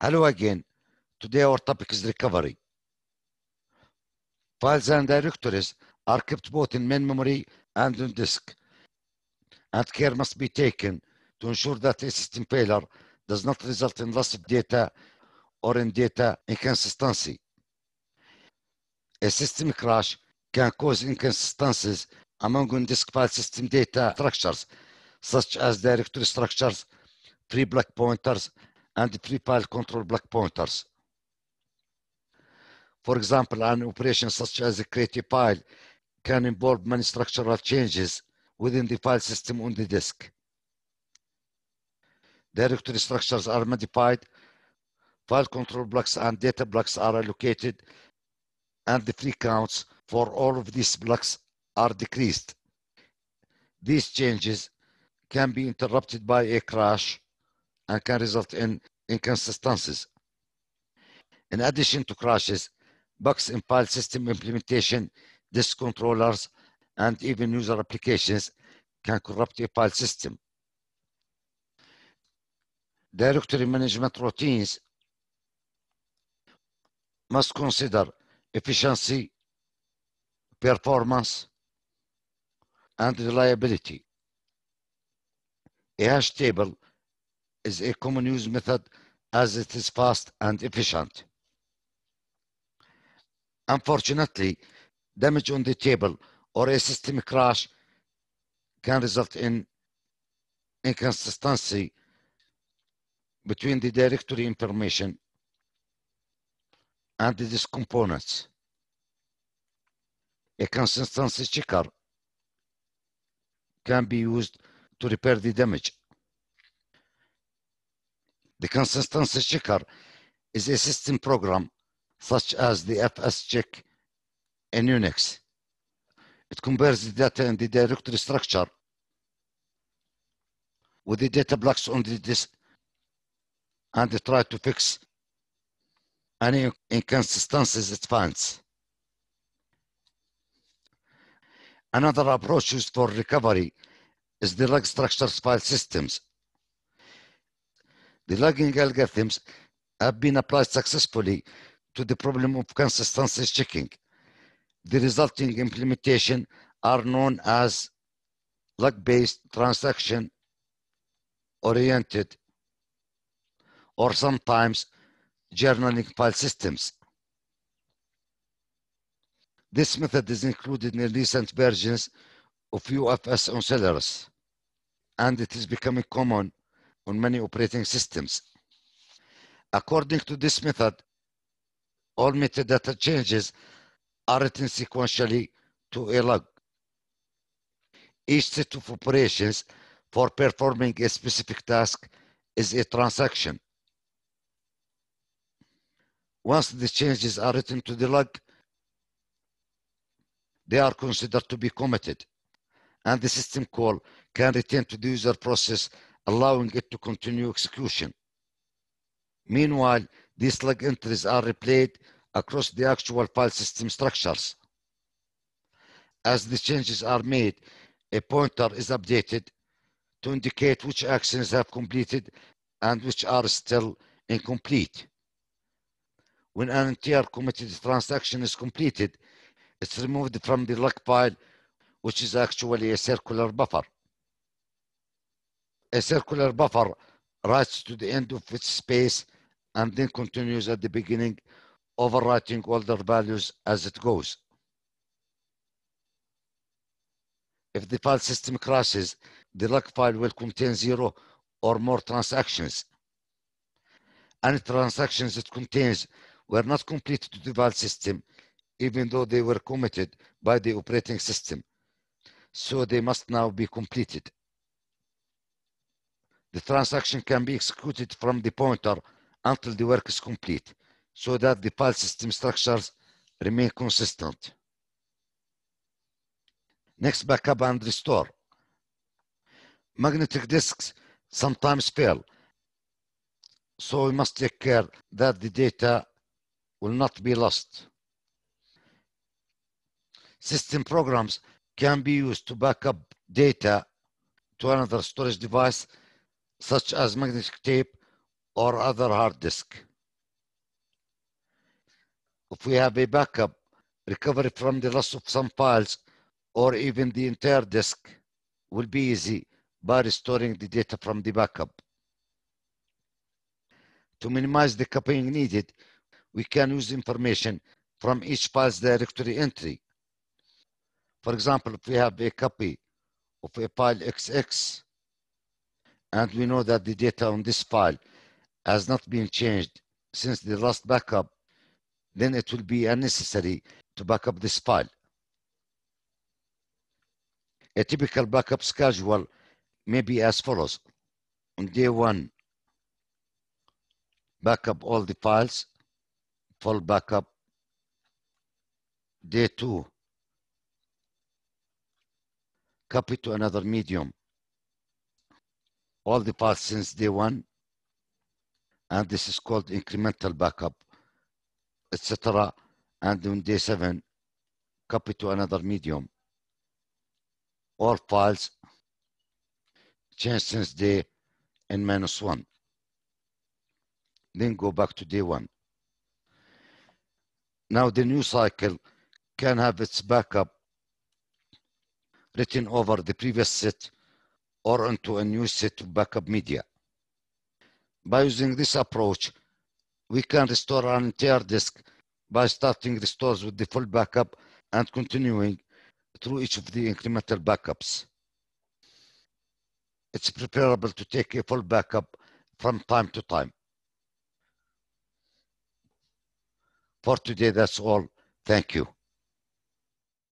Hello again. Today our topic is recovery. Files and directories are kept both in main memory and on disk. And care must be taken to ensure that a system failure does not result in loss of data or in data inconsistency. A system crash can cause inconsistencies among on-disk file system data structures, such as directory structures, free block pointers, and pre-pile control block pointers. For example, an operation such as create a pile can involve many structural changes within the file system on the disk. Directory structures are modified, file control blocks and data blocks are allocated, and the free counts for all of these blocks are decreased. These changes can be interrupted by a crash and can result in inconsistencies. In addition to crashes, bugs in file system implementation, disk controllers, and even user applications can corrupt a file system. Directory management routines must consider efficiency, performance, and reliability. A hash table is a common use method as it is fast and efficient. Unfortunately, damage on the table or a system crash can result in inconsistency between the directory information and disk components. A consistency checker can be used to repair the damage the consistency checker is a system program such as the FS check in Unix. It compares the data in the directory structure with the data blocks on the disk and try to fix any inconsistencies it finds. Another approach used for recovery is the log structures file systems. The logging algorithms have been applied successfully to the problem of consistency checking. The resulting implementation are known as log-based transaction oriented or sometimes journaling file systems. This method is included in recent versions of UFS on Celeris, and it is becoming common on many operating systems. According to this method, all metadata changes are written sequentially to a log. Each set of operations for performing a specific task is a transaction. Once the changes are written to the log, they are considered to be committed, and the system call can return to the user process allowing it to continue execution. Meanwhile, these log entries are replayed across the actual file system structures. As the changes are made, a pointer is updated to indicate which actions have completed and which are still incomplete. When an entire committed transaction is completed, it's removed from the log file, which is actually a circular buffer a circular buffer writes to the end of its space and then continues at the beginning, overwriting older values as it goes. If the file system crashes, the log file will contain zero or more transactions. Any transactions it contains were not completed to the file system, even though they were committed by the operating system. So they must now be completed. The transaction can be executed from the pointer until the work is complete so that the file system structures remain consistent. Next, backup and restore. Magnetic disks sometimes fail. So we must take care that the data will not be lost. System programs can be used to backup data to another storage device such as magnetic tape or other hard disk. If we have a backup, recovery from the loss of some files or even the entire disk will be easy by restoring the data from the backup. To minimize the copying needed, we can use information from each file's directory entry. For example, if we have a copy of a file XX and we know that the data on this file has not been changed since the last backup, then it will be unnecessary to backup this file. A typical backup schedule may be as follows. On day one, backup all the files, full backup. Day two, copy to another medium all the paths since day one. And this is called incremental backup, etc. And on day seven, copy to another medium. All files change since day n minus one. Then go back to day one. Now the new cycle can have its backup written over the previous set or onto a new set of backup media. By using this approach, we can restore an entire disk by starting restores with the full backup and continuing through each of the incremental backups. It's preferable to take a full backup from time to time. For today, that's all. Thank you.